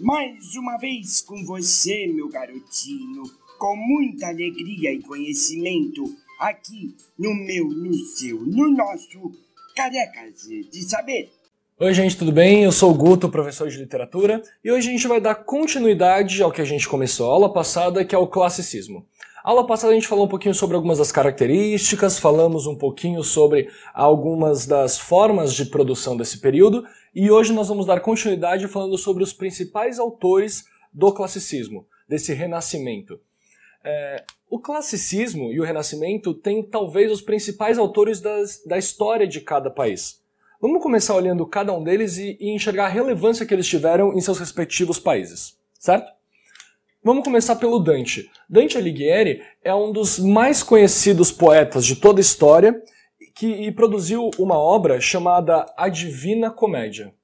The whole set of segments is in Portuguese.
mais uma vez com você, meu garotinho, com muita alegria e conhecimento, aqui no meu, no seu, no nosso Carecas de Saber. Oi, gente, tudo bem? Eu sou o Guto, professor de literatura, e hoje a gente vai dar continuidade ao que a gente começou a aula passada, que é o classicismo. Aula passada a gente falou um pouquinho sobre algumas das características, falamos um pouquinho sobre algumas das formas de produção desse período e hoje nós vamos dar continuidade falando sobre os principais autores do classicismo, desse renascimento. É, o classicismo e o renascimento têm talvez os principais autores das, da história de cada país. Vamos começar olhando cada um deles e, e enxergar a relevância que eles tiveram em seus respectivos países, certo? Vamos começar pelo Dante. Dante Alighieri é um dos mais conhecidos poetas de toda a história que, e produziu uma obra chamada A Divina Comédia.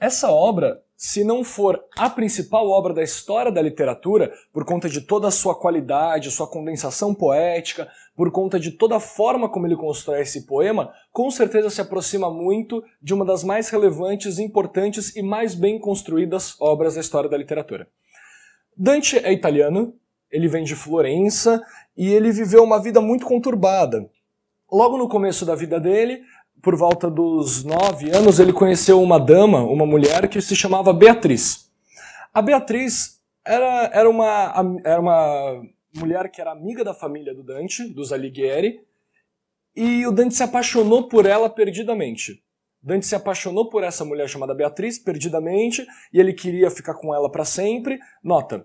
Essa obra, se não for a principal obra da história da literatura, por conta de toda a sua qualidade, sua condensação poética, por conta de toda a forma como ele constrói esse poema, com certeza se aproxima muito de uma das mais relevantes, importantes e mais bem construídas obras da história da literatura. Dante é italiano, ele vem de Florença e ele viveu uma vida muito conturbada. Logo no começo da vida dele, por volta dos nove anos, ele conheceu uma dama, uma mulher que se chamava Beatriz. A Beatriz era, era, uma, era uma mulher que era amiga da família do Dante, dos Alighieri, e o Dante se apaixonou por ela perdidamente. Dante se apaixonou por essa mulher chamada Beatriz perdidamente e ele queria ficar com ela para sempre. Nota,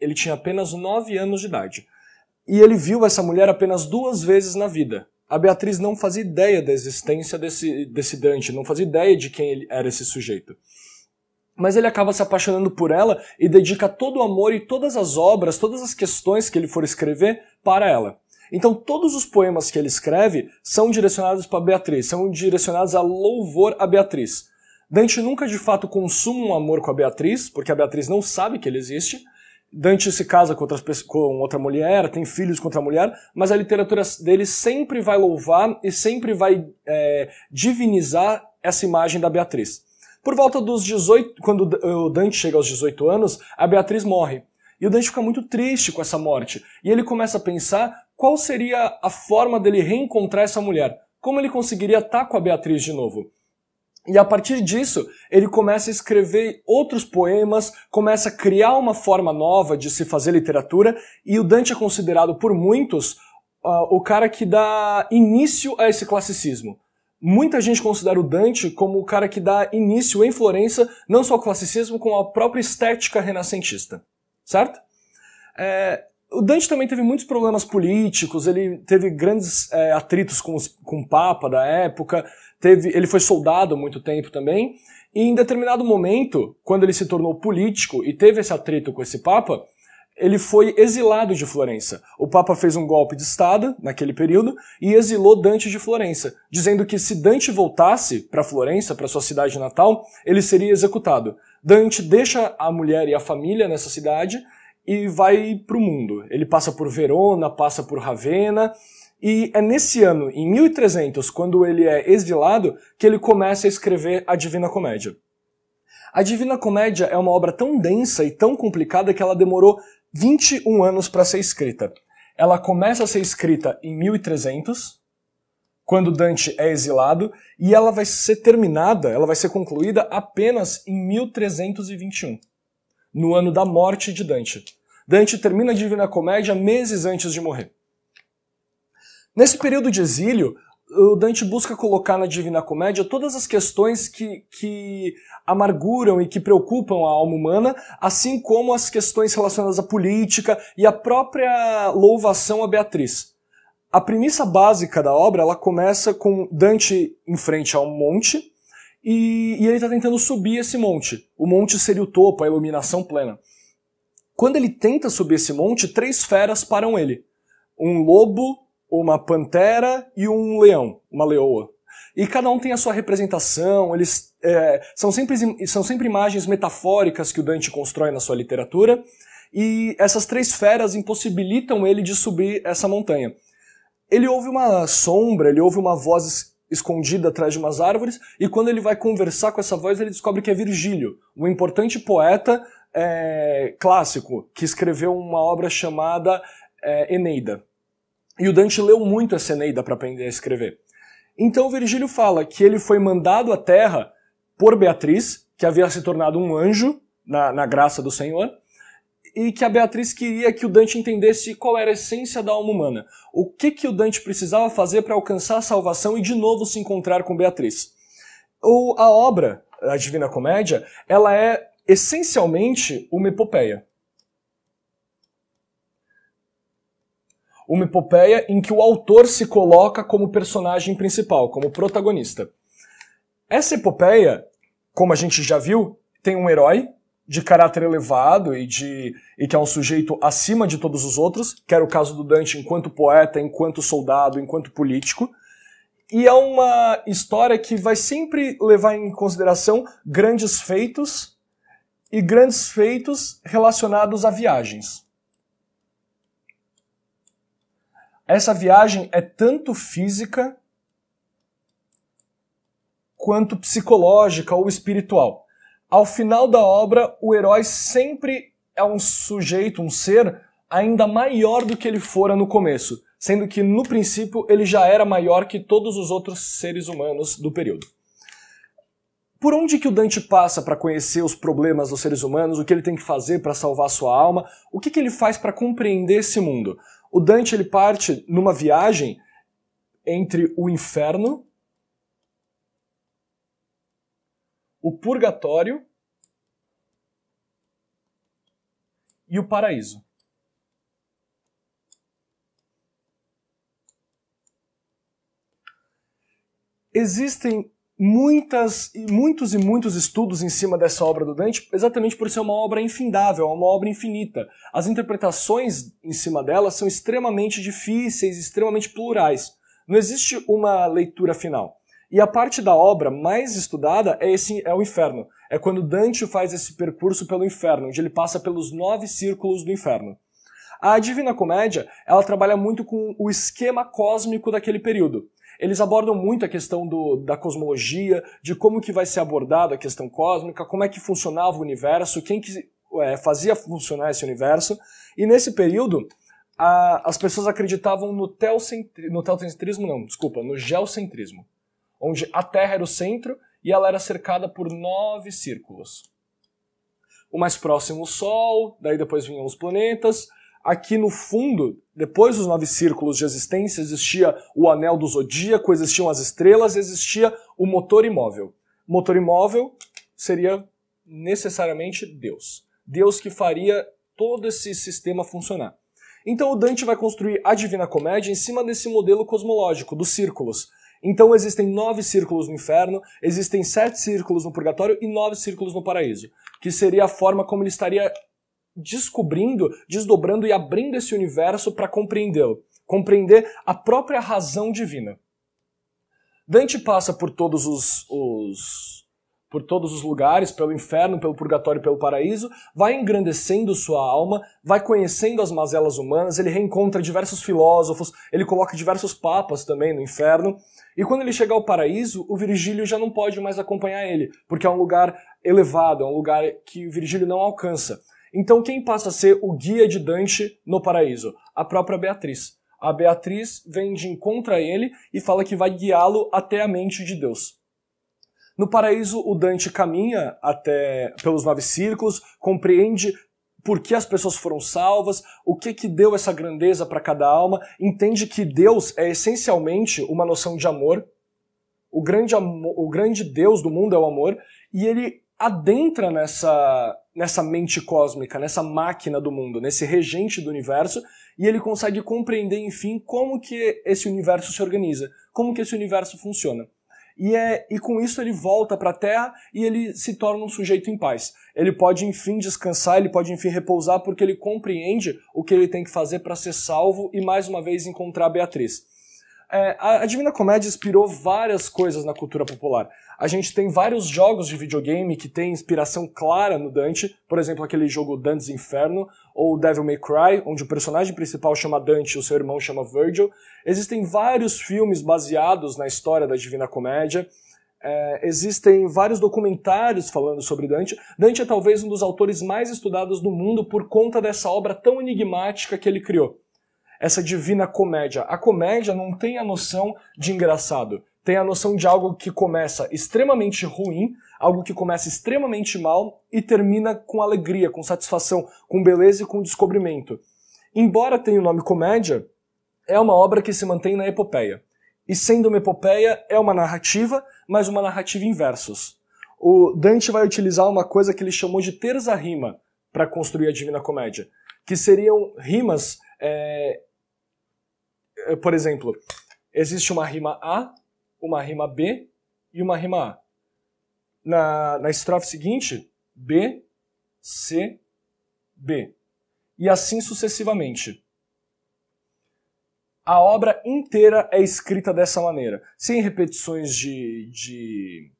ele tinha apenas 9 anos de idade. E ele viu essa mulher apenas duas vezes na vida. A Beatriz não fazia ideia da existência desse, desse Dante, não fazia ideia de quem ele era esse sujeito mas ele acaba se apaixonando por ela e dedica todo o amor e todas as obras, todas as questões que ele for escrever para ela. Então, todos os poemas que ele escreve são direcionados para Beatriz, são direcionados a louvor a Beatriz. Dante nunca de fato consuma um amor com a Beatriz, porque a Beatriz não sabe que ele existe. Dante se casa com, outras, com outra mulher, tem filhos com outra mulher, mas a literatura dele sempre vai louvar e sempre vai é, divinizar essa imagem da Beatriz. Por volta dos 18, quando o Dante chega aos 18 anos, a Beatriz morre. E o Dante fica muito triste com essa morte. E ele começa a pensar qual seria a forma dele reencontrar essa mulher. Como ele conseguiria estar com a Beatriz de novo? E a partir disso, ele começa a escrever outros poemas, começa a criar uma forma nova de se fazer literatura, e o Dante é considerado por muitos uh, o cara que dá início a esse classicismo. Muita gente considera o Dante como o cara que dá início em Florença não só ao classicismo, como à própria estética renascentista, certo? É, o Dante também teve muitos problemas políticos, ele teve grandes é, atritos com, os, com o Papa da época, teve, ele foi soldado muito tempo também, e em determinado momento, quando ele se tornou político e teve esse atrito com esse Papa, ele foi exilado de Florença. O Papa fez um golpe de Estado naquele período e exilou Dante de Florença, dizendo que se Dante voltasse para Florença, para sua cidade natal, ele seria executado. Dante deixa a mulher e a família nessa cidade e vai para o mundo. Ele passa por Verona, passa por Ravenna. E é nesse ano, em 1300, quando ele é exilado, que ele começa a escrever a Divina Comédia. A Divina Comédia é uma obra tão densa e tão complicada que ela demorou 21 anos para ser escrita. Ela começa a ser escrita em 1300, quando Dante é exilado, e ela vai ser terminada, ela vai ser concluída apenas em 1321, no ano da morte de Dante. Dante termina a Divina Comédia meses antes de morrer. Nesse período de exílio, o Dante busca colocar na Divina Comédia todas as questões que, que amarguram e que preocupam a alma humana, assim como as questões relacionadas à política e a própria louvação a Beatriz. A premissa básica da obra ela começa com Dante em frente a um monte e, e ele está tentando subir esse monte. O monte seria o topo, a iluminação plena. Quando ele tenta subir esse monte, três feras param ele: um lobo, uma pantera e um leão, uma leoa. E cada um tem a sua representação, eles é, são, sempre, são sempre imagens metafóricas que o Dante constrói na sua literatura, e essas três feras impossibilitam ele de subir essa montanha. Ele ouve uma sombra, ele ouve uma voz escondida atrás de umas árvores, e quando ele vai conversar com essa voz, ele descobre que é Virgílio, um importante poeta é, clássico, que escreveu uma obra chamada é, Eneida. E o Dante leu muito a Seneida para aprender a escrever. Então Virgílio fala que ele foi mandado à terra por Beatriz, que havia se tornado um anjo na, na graça do Senhor, e que a Beatriz queria que o Dante entendesse qual era a essência da alma humana, o que, que o Dante precisava fazer para alcançar a salvação e de novo se encontrar com Beatriz. Ou a obra, a Divina Comédia, ela é essencialmente uma epopeia. uma epopeia em que o autor se coloca como personagem principal, como protagonista. Essa epopeia, como a gente já viu, tem um herói de caráter elevado e, de, e que é um sujeito acima de todos os outros, que era o caso do Dante enquanto poeta, enquanto soldado, enquanto político. E é uma história que vai sempre levar em consideração grandes feitos e grandes feitos relacionados a viagens. Essa viagem é tanto física quanto psicológica ou espiritual. Ao final da obra, o herói sempre é um sujeito, um ser ainda maior do que ele fora no começo, sendo que no princípio ele já era maior que todos os outros seres humanos do período. Por onde que o Dante passa para conhecer os problemas dos seres humanos, o que ele tem que fazer para salvar sua alma, o que, que ele faz para compreender esse mundo? O Dante ele parte numa viagem entre o inferno, o purgatório e o paraíso. Existem muitas, muitos e muitos estudos em cima dessa obra do Dante, exatamente por ser uma obra infindável, uma obra infinita. As interpretações em cima dela são extremamente difíceis, extremamente plurais. Não existe uma leitura final. E a parte da obra mais estudada é esse é o inferno. É quando Dante faz esse percurso pelo inferno, onde ele passa pelos nove círculos do inferno. A Divina Comédia, ela trabalha muito com o esquema cósmico daquele período eles abordam muito a questão do, da cosmologia, de como que vai ser abordada a questão cósmica, como é que funcionava o universo, quem que é, fazia funcionar esse universo. E nesse período, a, as pessoas acreditavam no, teocentri, no não, desculpa, no geocentrismo, onde a Terra era o centro e ela era cercada por nove círculos. O mais próximo o Sol, daí depois vinham os planetas, Aqui no fundo, depois dos nove círculos de existência, existia o anel do zodíaco, existiam as estrelas, existia o motor imóvel. Motor imóvel seria necessariamente Deus. Deus que faria todo esse sistema funcionar. Então o Dante vai construir a Divina Comédia em cima desse modelo cosmológico, dos círculos. Então existem nove círculos no inferno, existem sete círculos no purgatório e nove círculos no paraíso, que seria a forma como ele estaria descobrindo, desdobrando e abrindo esse universo para compreendê-lo, compreender a própria razão divina. Dante passa por todos os, os por todos os lugares, pelo inferno, pelo purgatório, pelo paraíso, vai engrandecendo sua alma, vai conhecendo as mazelas humanas, ele reencontra diversos filósofos, ele coloca diversos papas também no inferno, e quando ele chega ao paraíso, o Virgílio já não pode mais acompanhar ele, porque é um lugar elevado, é um lugar que o Virgílio não alcança. Então quem passa a ser o guia de Dante no paraíso? A própria Beatriz. A Beatriz vem de encontro a ele e fala que vai guiá-lo até a mente de Deus. No paraíso, o Dante caminha até pelos nove círculos, compreende por que as pessoas foram salvas, o que que deu essa grandeza para cada alma, entende que Deus é essencialmente uma noção de amor. O grande, amor, o grande Deus do mundo é o amor, e ele adentra nessa, nessa mente cósmica, nessa máquina do mundo, nesse regente do universo, e ele consegue compreender, enfim, como que esse universo se organiza, como que esse universo funciona. E, é, e com isso ele volta para a Terra e ele se torna um sujeito em paz. Ele pode, enfim, descansar, ele pode, enfim, repousar, porque ele compreende o que ele tem que fazer para ser salvo e, mais uma vez, encontrar a Beatriz. É, a, a Divina Comédia inspirou várias coisas na cultura popular a gente tem vários jogos de videogame que têm inspiração clara no Dante, por exemplo, aquele jogo Dante's Inferno ou Devil May Cry, onde o personagem principal chama Dante e o seu irmão chama Virgil. Existem vários filmes baseados na história da Divina Comédia. É, existem vários documentários falando sobre Dante. Dante é talvez um dos autores mais estudados do mundo por conta dessa obra tão enigmática que ele criou. Essa divina comédia. A comédia não tem a noção de engraçado tem a noção de algo que começa extremamente ruim, algo que começa extremamente mal e termina com alegria, com satisfação, com beleza e com descobrimento. Embora tenha o nome comédia, é uma obra que se mantém na epopeia. E sendo uma epopeia, é uma narrativa, mas uma narrativa em versos. O Dante vai utilizar uma coisa que ele chamou de terza rima para construir a Divina Comédia, que seriam rimas. É... Por exemplo, existe uma rima A, uma rima B e uma rima A. Na, na estrofe seguinte, B, C, B. E assim sucessivamente. A obra inteira é escrita dessa maneira, sem repetições de, de,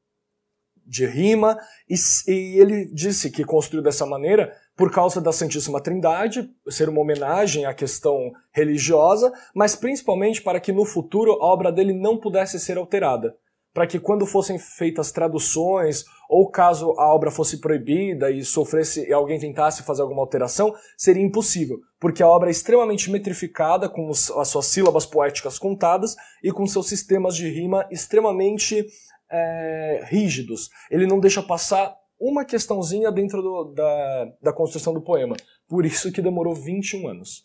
de rima, e, e ele disse que construiu dessa maneira por causa da Santíssima Trindade, ser uma homenagem à questão religiosa, mas principalmente para que no futuro a obra dele não pudesse ser alterada. Para que quando fossem feitas traduções, ou caso a obra fosse proibida e sofresse e alguém tentasse fazer alguma alteração, seria impossível, porque a obra é extremamente metrificada, com os, as suas sílabas poéticas contadas e com seus sistemas de rima extremamente é, rígidos. Ele não deixa passar uma questãozinha dentro do, da, da construção do poema. Por isso que demorou 21 anos.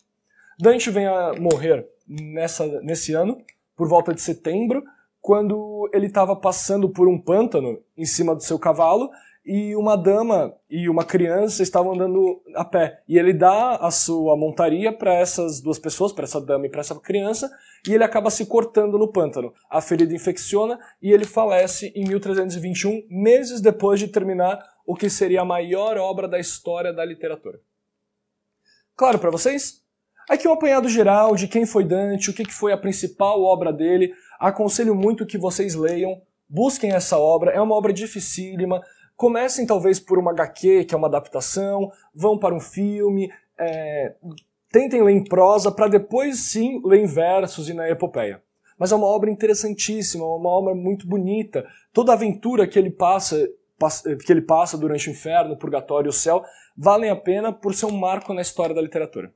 Dante vem a morrer nessa, nesse ano, por volta de setembro, quando ele estava passando por um pântano em cima do seu cavalo e uma dama e uma criança estavam andando a pé. E ele dá a sua montaria para essas duas pessoas, para essa dama e para essa criança, e ele acaba se cortando no pântano. A ferida infecciona e ele falece em 1321, meses depois de terminar o que seria a maior obra da história da literatura. Claro para vocês? Aqui é um apanhado geral de quem foi Dante, o que foi a principal obra dele. Aconselho muito que vocês leiam busquem essa obra, é uma obra dificílima, comecem talvez por uma HQ, que é uma adaptação, vão para um filme, é, tentem ler em prosa para depois sim ler em versos e na epopeia. Mas é uma obra interessantíssima, uma obra muito bonita. Toda a aventura que ele passa, que ele passa durante o inferno, o purgatório e o céu, valem a pena por ser um marco na história da literatura.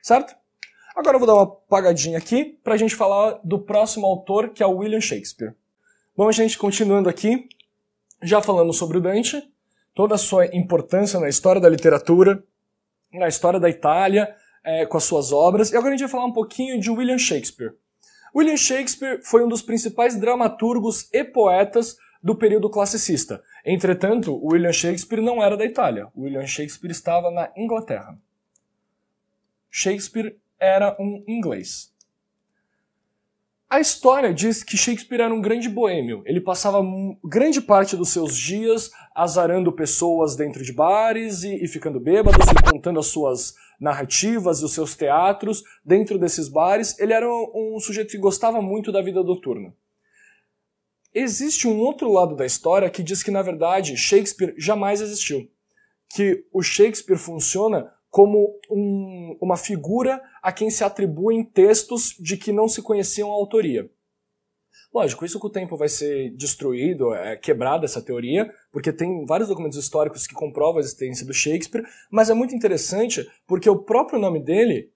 Certo? Agora eu vou dar uma pagadinha aqui para a gente falar do próximo autor, que é o William Shakespeare. Bom, gente, continuando aqui, já falamos sobre o Dante, toda a sua importância na história da literatura, na história da Itália, é, com as suas obras. E agora a gente vai falar um pouquinho de William Shakespeare. William Shakespeare foi um dos principais dramaturgos e poetas do período classicista. Entretanto, William Shakespeare não era da Itália. William Shakespeare estava na Inglaterra. Shakespeare era um inglês. A história diz que Shakespeare era um grande boêmio. Ele passava grande parte dos seus dias azarando pessoas dentro de bares e, e ficando bêbado, e contando as suas narrativas e os seus teatros dentro desses bares. Ele era um, um sujeito que gostava muito da vida noturna. Existe um outro lado da história que diz que, na verdade, Shakespeare jamais existiu. Que o Shakespeare funciona como um, uma figura a quem se atribuem textos de que não se conheciam a autoria. Lógico, isso com o tempo vai ser destruído, é quebrada essa teoria, porque tem vários documentos históricos que comprovam a existência do Shakespeare, mas é muito interessante porque o próprio nome dele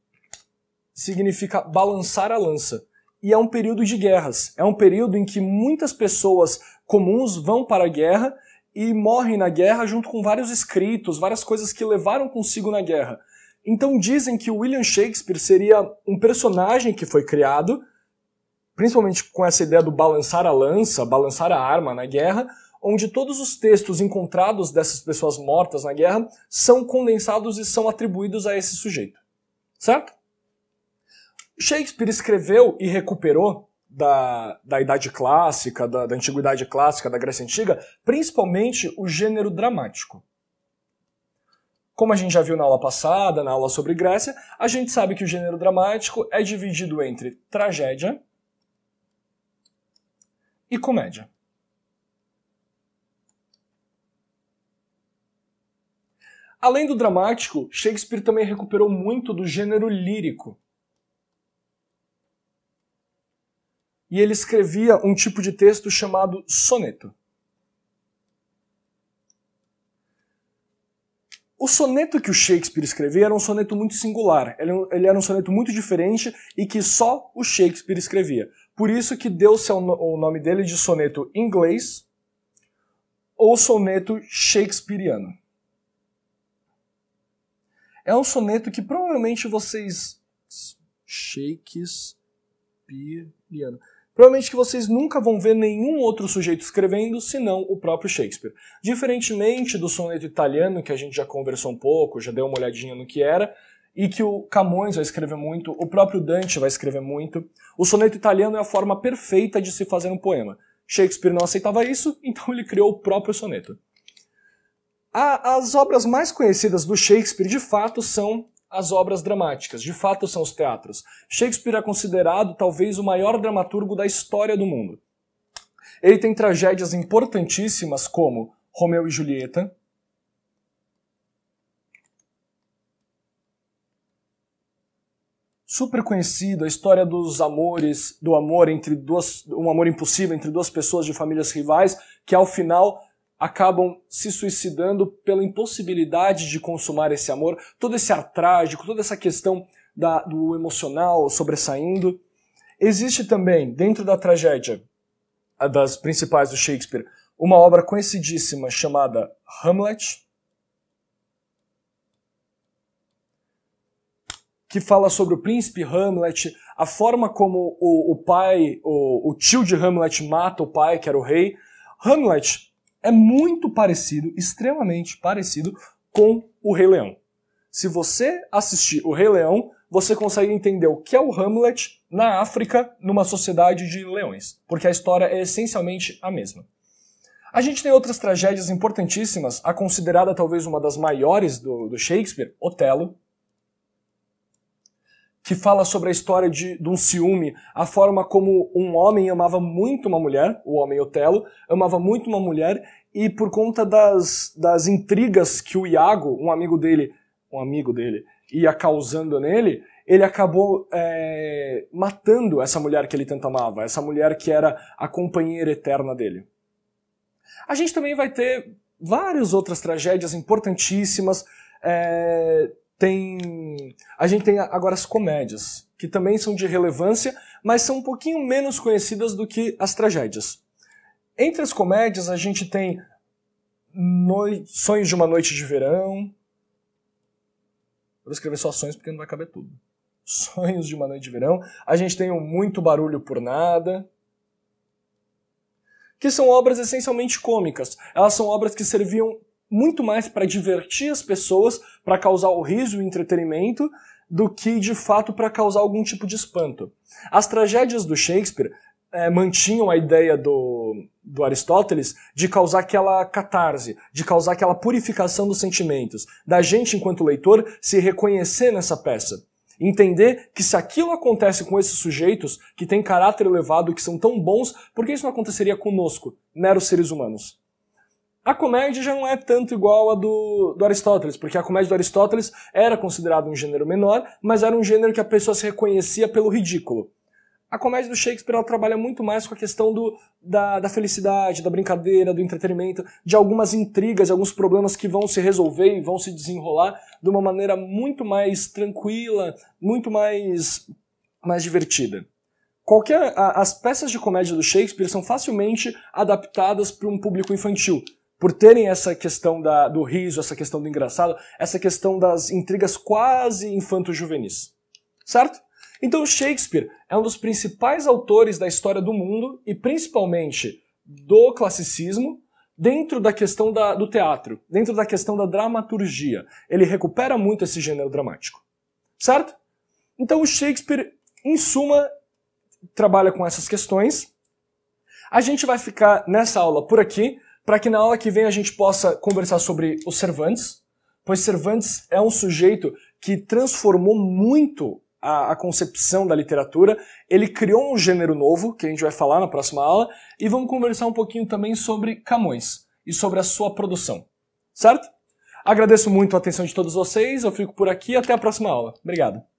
significa balançar a lança. E é um período de guerras. É um período em que muitas pessoas comuns vão para a guerra e morrem na guerra junto com vários escritos, várias coisas que levaram consigo na guerra. Então dizem que o William Shakespeare seria um personagem que foi criado, principalmente com essa ideia do balançar a lança, balançar a arma na guerra, onde todos os textos encontrados dessas pessoas mortas na guerra são condensados e são atribuídos a esse sujeito. Certo? Shakespeare escreveu e recuperou da, da Idade Clássica, da, da Antiguidade Clássica, da Grécia Antiga, principalmente o gênero dramático. Como a gente já viu na aula passada, na aula sobre Grécia, a gente sabe que o gênero dramático é dividido entre tragédia e comédia. Além do dramático, Shakespeare também recuperou muito do gênero lírico. e ele escrevia um tipo de texto chamado soneto. O soneto que o Shakespeare escrevia era um soneto muito singular, ele, é era um soneto muito diferente e que só o Shakespeare escrevia. Por isso que deu-se o nome dele de soneto inglês ou soneto shakespeariano. É um soneto que provavelmente vocês... Shakespeareano. Provavelmente que vocês nunca vão ver nenhum outro sujeito escrevendo senão o próprio Shakespeare. Diferentemente do soneto italiano, que a gente já conversou um pouco, já deu uma olhadinha no que era, e que o Camões vai escrever muito, o próprio Dante vai escrever muito, o soneto italiano é a forma perfeita de se fazer um poema. Shakespeare não aceitava isso, então ele criou o próprio soneto. As obras mais conhecidas do Shakespeare, de fato, são as obras dramáticas, de fato são os teatros. Shakespeare é considerado talvez o maior dramaturgo da história do mundo. Ele tem tragédias importantíssimas como Romeu e Julieta, super conhecido, a história dos amores, do amor entre duas, um amor impossível entre duas pessoas de famílias rivais, que ao final acabam se suicidando pela impossibilidade de consumar esse amor, todo esse ar trágico, toda essa questão da, do emocional sobressaindo. Existe também, dentro da tragédia das principais do Shakespeare, uma obra conhecidíssima chamada Hamlet, que fala sobre o príncipe Hamlet, a forma como o, o pai, o, o tio de Hamlet mata o pai, que era o rei. Hamlet é muito parecido, extremamente parecido com o Rei Leão. Se você assistir o Rei Leão, você consegue entender o que é o Hamlet na África numa sociedade de leões, porque a história é essencialmente a mesma. A gente tem outras tragédias importantíssimas, a considerada talvez uma das maiores do, do Shakespeare, Otelo, que fala sobre a história de, de um ciúme, a forma como um homem amava muito uma mulher, o homem Otelo, amava muito uma mulher, e por conta das, das intrigas que o Iago, um amigo dele, um amigo dele, ia causando nele, ele acabou é, matando essa mulher que ele tanto amava, essa mulher que era a companheira eterna dele. A gente também vai ter várias outras tragédias importantíssimas, é, tem. A gente tem agora as comédias, que também são de relevância, mas são um pouquinho menos conhecidas do que as tragédias. Entre as comédias, a gente tem no... Sonhos de uma Noite de Verão. vou escrever só sonhos porque não vai caber tudo. Sonhos de uma Noite de Verão. A gente tem o Muito Barulho por Nada que são obras essencialmente cômicas. Elas são obras que serviam muito mais para divertir as pessoas, para causar o riso e o entretenimento, do que de fato para causar algum tipo de espanto. As tragédias do Shakespeare é, mantinham a ideia do, do Aristóteles de causar aquela catarse, de causar aquela purificação dos sentimentos, da gente, enquanto leitor, se reconhecer nessa peça. Entender que se aquilo acontece com esses sujeitos que têm caráter elevado, que são tão bons, por que isso não aconteceria conosco, meros seres humanos? A comédia já não é tanto igual a do, do Aristóteles, porque a comédia do Aristóteles era considerada um gênero menor, mas era um gênero que a pessoa se reconhecia pelo ridículo. A comédia do Shakespeare ela trabalha muito mais com a questão do, da, da felicidade, da brincadeira, do entretenimento, de algumas intrigas, alguns problemas que vão se resolver e vão se desenrolar de uma maneira muito mais tranquila, muito mais, mais divertida. Qualquer, a, as peças de comédia do Shakespeare são facilmente adaptadas para um público infantil, por terem essa questão da, do riso, essa questão do engraçado, essa questão das intrigas quase infanto-juvenis. Certo? Então Shakespeare é um dos principais autores da história do mundo e principalmente do classicismo dentro da questão da, do teatro, dentro da questão da dramaturgia. Ele recupera muito esse gênero dramático. Certo? Então o Shakespeare, em suma, trabalha com essas questões. A gente vai ficar nessa aula por aqui para que na aula que vem a gente possa conversar sobre o Cervantes, pois Cervantes é um sujeito que transformou muito a, a, concepção da literatura, ele criou um gênero novo, que a gente vai falar na próxima aula, e vamos conversar um pouquinho também sobre Camões e sobre a sua produção. Certo? Agradeço muito a atenção de todos vocês, eu fico por aqui, até a próxima aula. Obrigado.